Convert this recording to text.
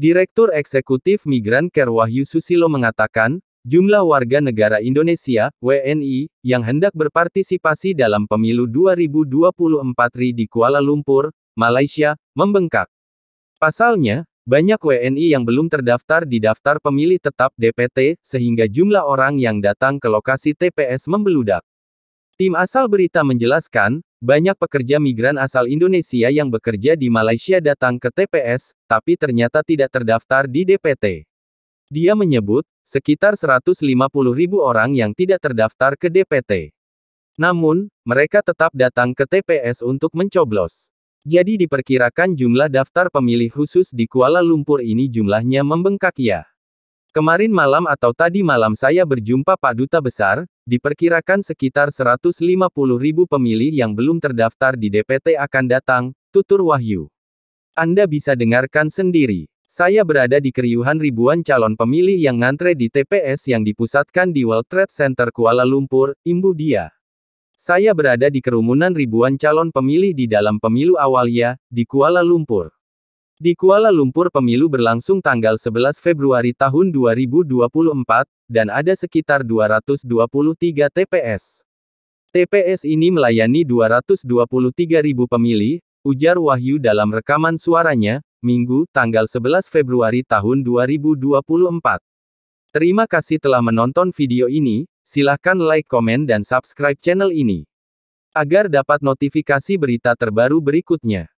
Direktur Eksekutif Migran Care Wahyu Susilo mengatakan, jumlah warga negara Indonesia, WNI, yang hendak berpartisipasi dalam pemilu 2024 RI di Kuala Lumpur, Malaysia, membengkak. Pasalnya, banyak WNI yang belum terdaftar di daftar pemilih tetap DPT, sehingga jumlah orang yang datang ke lokasi TPS membeludak. Tim asal berita menjelaskan, banyak pekerja migran asal Indonesia yang bekerja di Malaysia datang ke TPS, tapi ternyata tidak terdaftar di DPT. Dia menyebut, sekitar 150 ribu orang yang tidak terdaftar ke DPT. Namun, mereka tetap datang ke TPS untuk mencoblos. Jadi diperkirakan jumlah daftar pemilih khusus di Kuala Lumpur ini jumlahnya membengkak ya. Kemarin malam atau tadi malam saya berjumpa Pak Duta Besar, diperkirakan sekitar 150 ribu pemilih yang belum terdaftar di DPT akan datang, tutur Wahyu. Anda bisa dengarkan sendiri. Saya berada di keriuhan ribuan calon pemilih yang ngantre di TPS yang dipusatkan di World Trade Center Kuala Lumpur, imbu dia. Saya berada di kerumunan ribuan calon pemilih di dalam pemilu awal ya, di Kuala Lumpur. Di Kuala Lumpur pemilu berlangsung tanggal 11 Februari tahun 2024, dan ada sekitar 223 TPS. TPS ini melayani 223 ribu pemilih, ujar Wahyu dalam rekaman suaranya, Minggu, tanggal 11 Februari tahun 2024. Terima kasih telah menonton video ini, silahkan like, komen dan subscribe channel ini. Agar dapat notifikasi berita terbaru berikutnya.